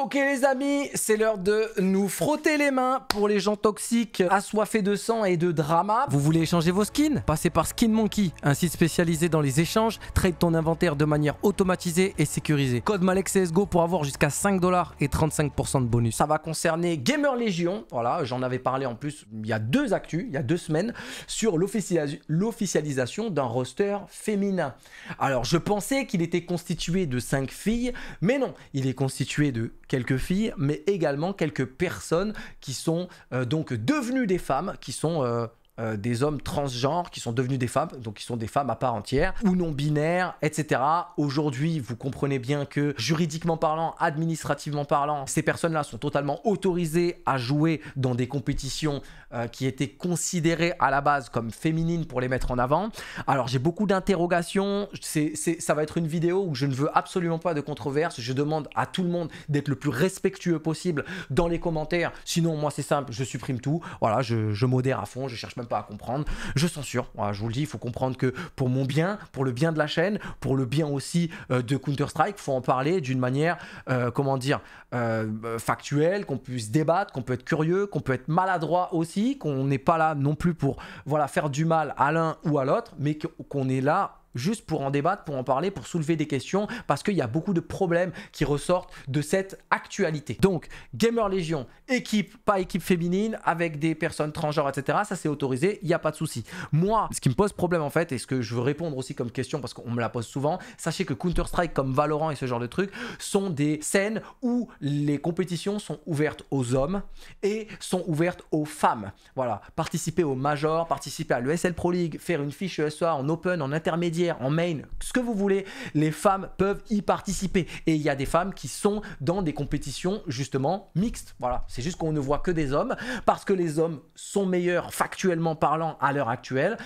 Ok les amis, c'est l'heure de nous frotter les mains pour les gens toxiques assoiffés de sang et de drama. Vous voulez échanger vos skins Passez par Skin Monkey, un site spécialisé dans les échanges. Trade ton inventaire de manière automatisée et sécurisée. Code MalexCSGO pour avoir jusqu'à 5 dollars et 35% de bonus. Ça va concerner Gamer Legion. Voilà, j'en avais parlé en plus il y a deux actus, il y a deux semaines, sur l'officialisation d'un roster féminin. Alors je pensais qu'il était constitué de 5 filles, mais non, il est constitué de quelques filles, mais également quelques personnes qui sont euh, donc devenues des femmes, qui sont euh, euh, des hommes transgenres qui sont devenus des femmes, donc qui sont des femmes à part entière, ou non binaires, etc. Aujourd'hui, vous comprenez bien que juridiquement parlant, administrativement parlant, ces personnes-là sont totalement autorisées à jouer dans des compétitions euh, qui étaient considérées à la base comme féminines pour les mettre en avant. Alors j'ai beaucoup d'interrogations, c'est, c'est, ça va être une vidéo où je ne veux absolument pas de controverse, je demande à tout le monde d'être le plus respectueux possible dans les commentaires, sinon moi c'est simple, je supprime tout, voilà, je, je modère à fond, je cherche même pas à comprendre. Je censure, je vous le dis, il faut comprendre que pour mon bien, pour le bien de la chaîne, pour le bien aussi euh, de Counter-Strike, faut en parler d'une manière, euh, comment dire, euh, factuelle, qu'on puisse débattre, qu'on peut être curieux, qu'on peut être maladroit aussi, qu'on n'est pas là non plus pour voilà, faire du mal à l'un ou à l'autre, mais qu'on est là juste pour en débattre, pour en parler, pour soulever des questions, parce qu'il y a beaucoup de problèmes qui ressortent de cette actualité. Donc, Gamer Légion, équipe, pas équipe féminine, avec des personnes transgenres, etc. Ça, c'est autorisé, il n'y a pas de souci. Moi, ce qui me pose problème, en fait, et ce que je veux répondre aussi comme question, parce qu'on me la pose souvent, sachez que Counter-Strike, comme Valorant et ce genre de trucs, sont des scènes où les compétitions sont ouvertes aux hommes et sont ouvertes aux femmes. Voilà, participer au Major, participer à l'ESL Pro League, faire une fiche ESA en Open, en intermédiaire, en main, ce que vous voulez, les femmes peuvent y participer. Et il y a des femmes qui sont dans des compétitions justement mixtes. Voilà, c'est juste qu'on ne voit que des hommes parce que les hommes sont meilleurs factuellement parlant à l'heure actuelle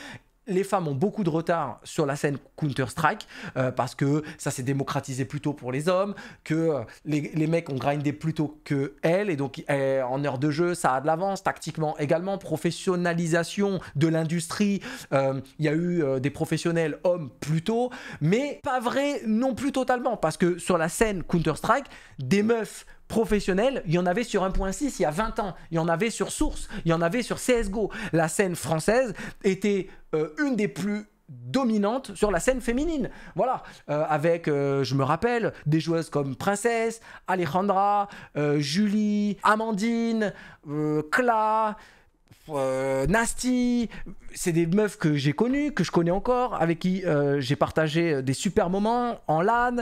les femmes ont beaucoup de retard sur la scène Counter-Strike euh, parce que ça s'est démocratisé plutôt pour les hommes, que euh, les, les mecs ont grindé plutôt tôt que elles et donc eh, en heure de jeu ça a de l'avance tactiquement également, professionnalisation de l'industrie, euh, il y a eu des professionnels hommes plutôt mais pas vrai non plus totalement parce que sur la scène Counter-Strike, des meufs professionnel il y en avait sur 1.6 il y a 20 ans, il y en avait sur Source, il y en avait sur CSGO. La scène française était euh, une des plus dominantes sur la scène féminine. Voilà, euh, avec, euh, je me rappelle, des joueuses comme Princesse, Alejandra, Julie, Amandine, Cla. Nasty, c'est des meufs que j'ai connues, que je connais encore, avec qui j'ai partagé des super moments en LAN,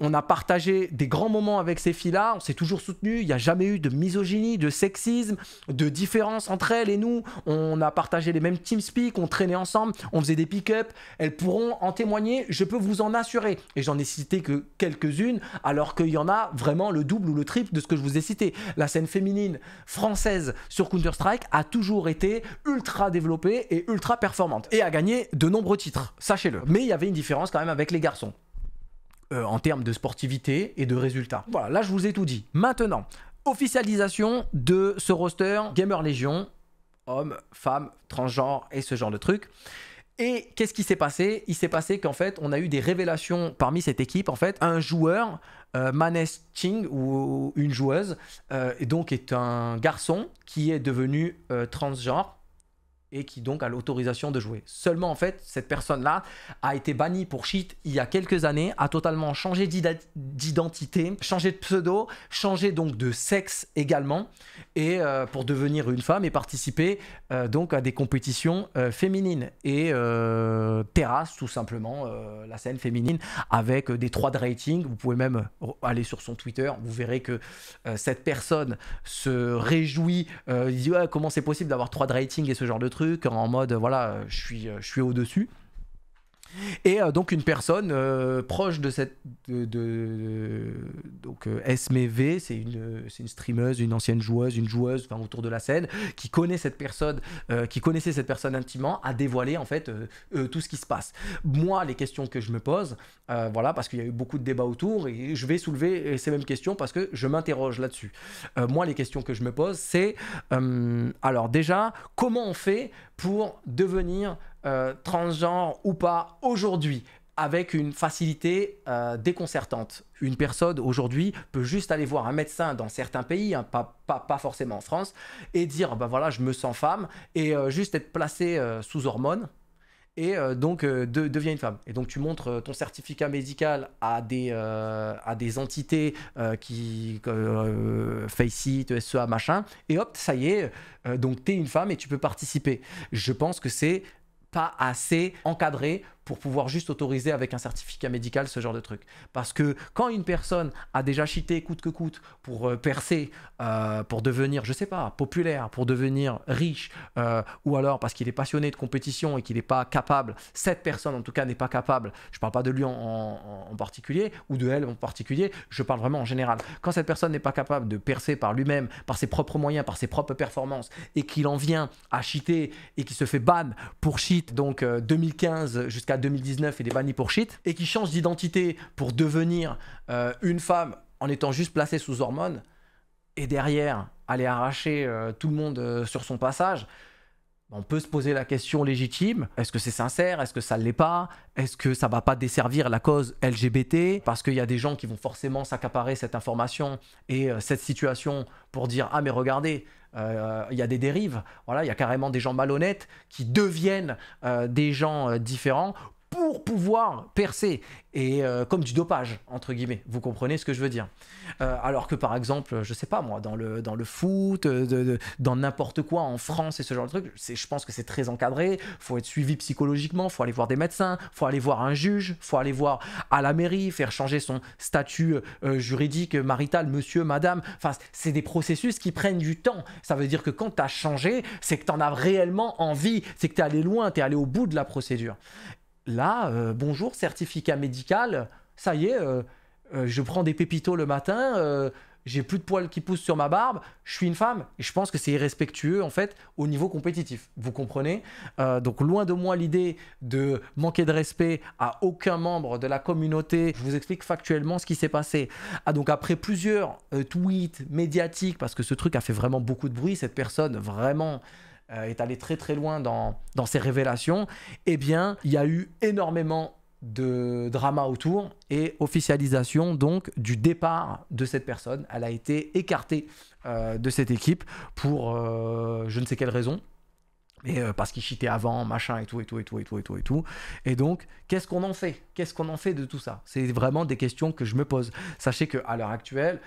on a partagé des grands moments avec ces filles-là, on s'est toujours soutenus, il n'y a jamais eu de misogynie, de sexisme, de différence entre elles et nous, on a partagé les mêmes team TeamSpeak, on traînait ensemble, on faisait des pick ups elles pourront en témoigner, je peux vous en assurer. Et j'en ai cité que quelques-unes, alors qu'il y en a vraiment le double ou le triple de ce que je vous ai cité. La scène féminine française sur Counter-Strike a toujours été ultra développée et ultra performante, et a gagné de nombreux titres, sachez-le. Mais il y avait une différence quand même avec les garçons. Euh, en termes de sportivité et de résultats. Voilà, là je vous ai tout dit. Maintenant, officialisation de ce roster Gamer Legion, hommes, femmes, transgenres et ce genre de trucs. Et qu'est-ce qui s'est passé Il s'est passé qu'en fait, on a eu des révélations parmi cette équipe. En fait, un joueur, euh, Ching, ou une joueuse, euh, et donc est un garçon qui est devenu euh, transgenre et qui donc a l'autorisation de jouer. Seulement en fait, cette personne-là a été bannie pour cheat il y a quelques années, a totalement changé d'identité, changé de pseudo, changé donc de sexe également, et euh, pour devenir une femme et participer euh, donc à des compétitions euh, féminines et terrasse tout simplement la scène féminine avec des trois de rating. Vous pouvez même aller sur son Twitter, vous verrez que cette personne se réjouit, il dit comment c'est possible d'avoir trois de rating et ce genre de truc qu'en en mode voilà, je suis, euh, je suis au-dessus. Et euh, donc une personne euh, proche de cette de, donc euh, SMV, c'est une c'est une streameuse, une ancienne joueuse, une joueuse enfin autour de la scène qui connaît cette personne qui connaissait cette personne intimement a dévoilé en fait tout ce qui se passe. Moi les questions que je me pose voilà parce qu'il y a eu beaucoup de débats autour et je vais soulever ces mêmes questions parce que je m'interroge là-dessus. moi les questions que je me pose c'est alors déjà comment on fait pour devenir euh, transgenre ou pas aujourd'hui avec une facilité euh, déconcertante. Une personne aujourd'hui peut juste aller voir un médecin dans certains pays, hein, pas, forcément en France, et dire, ben voilà, je me sens femme, et euh, juste être placée sous hormones, et euh, donc euh, de, une femme. Et donc tu montres euh, ton certificat médical à des, à des entités qui Faceit, SEA, machin, et hop, ça y est, donc tu es une femme et tu peux participer. Je pense que c'est pas assez encadré pour pouvoir juste autoriser avec un certificat médical ce genre de truc. Parce que quand une personne a déjà cheaté coûte que coûte pour euh, percer, euh, pour devenir, je sais pas, populaire, pour devenir riche, euh, ou alors parce qu'il est passionné de compétition et qu'il n'est pas capable, cette personne en tout cas n'est pas capable, je parle pas de lui en, particulier, ou de elle en particulier, je parle vraiment en général. Quand cette personne n'est pas capable de percer par lui-même, par ses propres moyens, par ses propres performances, et qu'il en vient à cheater et qu'il se fait ban pour cheat, donc 2015 jusqu'à 2019 et des bannis pour shit, et qui change d'identité pour devenir euh, une femme en étant juste placée sous hormones, et derrière aller arracher euh, tout le monde euh, sur son passage, on peut se poser la question légitime, est-ce que c'est sincère, est-ce que ça ne l'est pas, est-ce que ça ne va pas desservir la cause LGBT, parce qu'il y a des gens qui vont forcément s'accaparer cette information et cette situation pour dire, ah mais regardez, euh, il y a des dérives. Voilà, il y a carrément des gens malhonnêtes qui deviennent euh, des gens euh, différents pour pouvoir percer et euh, comme du dopage entre guillemets vous comprenez ce que je veux dire euh, alors que par exemple je sais pas moi dans le dans le foot euh, dans n'importe quoi en France et ce genre de truc c'est je pense que c'est très encadré faut être suivi psychologiquement faut aller voir des médecins faut aller voir un juge faut aller voir à la mairie faire changer son statut juridique marital monsieur madame enfin c'est des processus qui prennent du temps ça veut dire que quand tu as changé c'est que tu en as réellement envie c'est que tu es allé loin tu es allé au bout de la procédure Là, euh, bonjour, certificat médical, ça y est, euh, euh, je prends des pépitos le matin, j'ai plus de poils qui poussent sur ma barbe, je suis une femme. Et je pense que c'est irrespectueux, en fait, au niveau compétitif. Vous comprenez Donc, loin de moi l'idée de manquer de respect à aucun membre de la communauté. Je vous explique factuellement ce qui s'est passé. Ah, donc, après plusieurs tweets médiatiques, parce que ce truc a fait vraiment beaucoup de bruit, cette personne, vraiment. Euh, est allé très très loin dans, dans ses révélations, eh bien, il y a eu énormément de drama autour et officialisation donc du départ de cette personne. Elle a été écartée euh, de cette équipe pour euh, je ne sais quelle raison. mais parce qu'il chitait avant, machin et tout, et tout, et tout, et tout, et tout, et tout. Et donc, qu'est-ce qu'on en fait Qu'est-ce qu'on en fait de tout ça C'est vraiment des questions que je me pose. Sachez qu'à l'heure actuelle,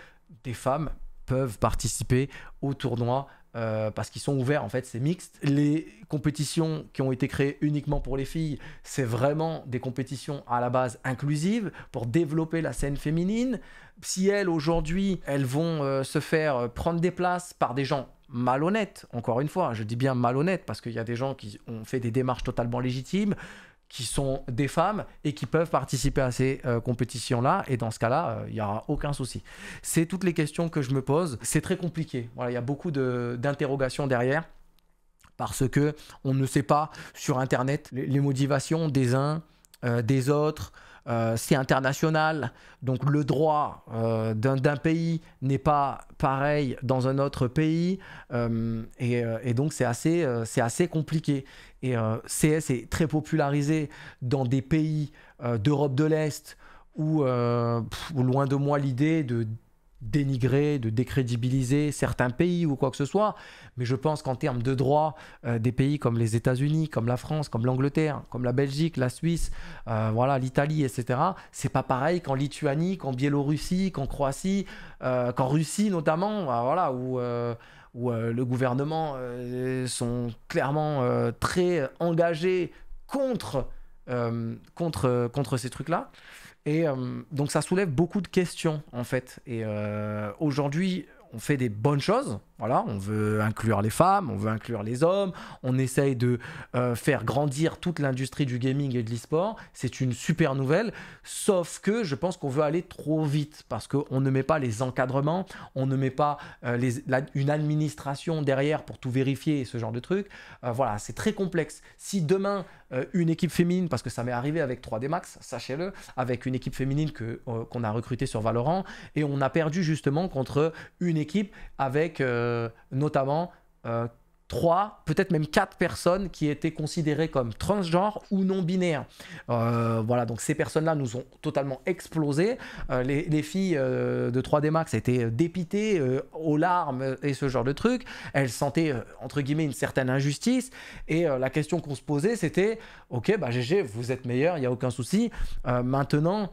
des femmes peuvent participer au tournoi euh, parce qu'ils sont ouverts, en fait, c'est mixte. Les compétitions qui ont été créées uniquement pour les filles, c'est vraiment des compétitions à la base inclusives pour développer la scène féminine. Si elles, aujourd'hui, elles vont euh, se faire prendre des places par des gens malhonnêtes, encore une fois, je dis bien malhonnêtes parce qu'il y a des gens qui ont fait des démarches totalement légitimes, qui sont des femmes et qui peuvent participer à ces euh, compétitions-là. Et dans ce cas-là, euh, il n'y aura aucun souci. C'est toutes les questions que je me pose. C'est très compliqué. il y a beaucoup d'interrogations derrière parce que on ne sait pas sur Internet les, motivations des uns, euh, des autres. Euh, c'est international, donc le droit euh, d'un pays n'est pas pareil dans un autre pays, euh, et, donc c'est assez, assez compliqué. Et CS est très popularisé dans des pays d'Europe de l'Est ou où, loin de moi l'idée de dénigrer, de décrédibiliser certains pays ou quoi que ce soit, mais je pense qu'en termes de droit, euh, des pays comme les États-Unis, comme la France, comme l'Angleterre, comme la Belgique, la Suisse, euh, voilà, l'Italie, etc., c'est pas pareil qu'en Lituanie, qu'en Biélorussie, qu'en Croatie, euh, qu'en Russie notamment, voilà, où, où le gouvernement sont clairement très engagés contre, contre, contre ces trucs-là. Et euh, donc ça soulève beaucoup de questions en fait. Et euh, aujourd'hui, on fait des bonnes choses, voilà, on veut inclure les femmes, on veut inclure les hommes, on essaye de euh, faire grandir toute l'industrie du gaming et de l'esport. C'est une super nouvelle, sauf que je pense qu'on veut aller trop vite parce qu'on ne met pas les encadrements, on ne met pas euh, une administration derrière pour tout vérifier et ce genre de trucs. Euh, voilà, c'est très complexe. Si demain une équipe féminine, parce que ça m'est arrivé avec 3D Max, sachez-le, avec une équipe féminine que, qu'on a recrutée sur Valorant et on a perdu justement contre une équipe avec euh, notamment euh, trois, peut-être même quatre personnes qui étaient considérées comme transgenres ou non binaires. Euh, voilà, donc ces personnes-là nous ont totalement explosé. les, filles de 3D Max étaient dépitées aux larmes et ce genre de truc. Elles sentaient entre guillemets une certaine injustice. Et la question qu'on se posait, c'était, ok, bah GG, vous êtes meilleur, il y a aucun souci. maintenant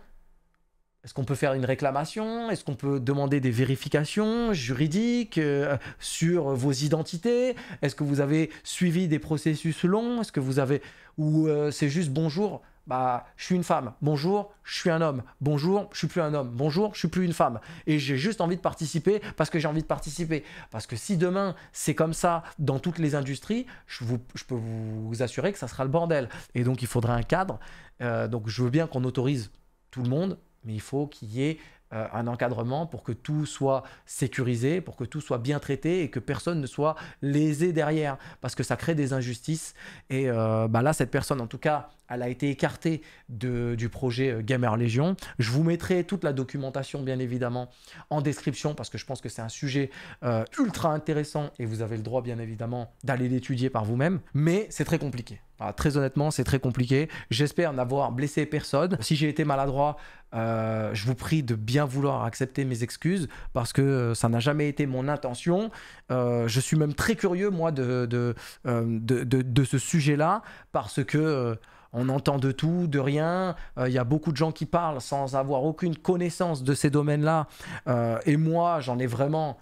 est-ce qu'on peut faire une réclamation Est-ce qu'on peut demander des vérifications juridiques euh, sur vos identités Est-ce que vous avez suivi des processus longs Est-ce que vous avez ou euh, c'est juste bonjour bah, je suis une femme. Bonjour, je suis un homme. Bonjour, je suis plus un homme. Bonjour, je suis plus une femme. Et j'ai juste envie de participer parce que j'ai envie de participer. Parce que si demain c'est comme ça dans toutes les industries, je, peux vous assurer que ça sera le bordel. Et donc il faudra un cadre. Euh, donc je veux bien qu'on autorise tout le monde, mais il faut qu'il y ait euh, un encadrement pour que tout soit sécurisé, pour que tout soit bien traité et que personne ne soit lésé derrière, parce que ça crée des injustices. Et euh, bah là, cette personne, en tout cas elle a été écartée de, du projet euh, Gamer Legion. Je vous mettrai toute la documentation, bien évidemment, en description, parce que je pense que c'est un sujet euh, ultra intéressant et vous avez le droit, bien évidemment, d'aller l'étudier par vous-même. Mais c'est très compliqué. très honnêtement, c'est très compliqué. J'espère n'avoir blessé personne. Si j'ai été maladroit, euh, je vous prie de bien vouloir accepter mes excuses parce que ça n'a jamais été mon intention. je suis même très curieux, moi, de ce sujet-là parce que on entend de tout, de rien. Il euh, y a beaucoup de gens qui parlent sans avoir aucune connaissance de ces domaines-là. Euh, et moi, j'en ai vraiment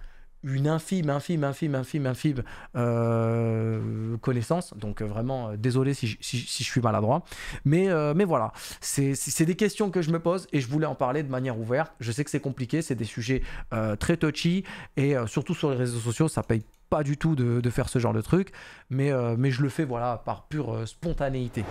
une infime, infime, infime, infime, infime euh, connaissance. Donc vraiment, désolé si je, suis maladroit. Mais, mais voilà, c'est des questions que je me pose et je voulais en parler de manière ouverte. Je sais que c'est compliqué, c'est des sujets très touchy et surtout sur les réseaux sociaux, ça paye pas du tout de, faire ce genre de truc, mais, mais je le fais voilà par pure spontanéité.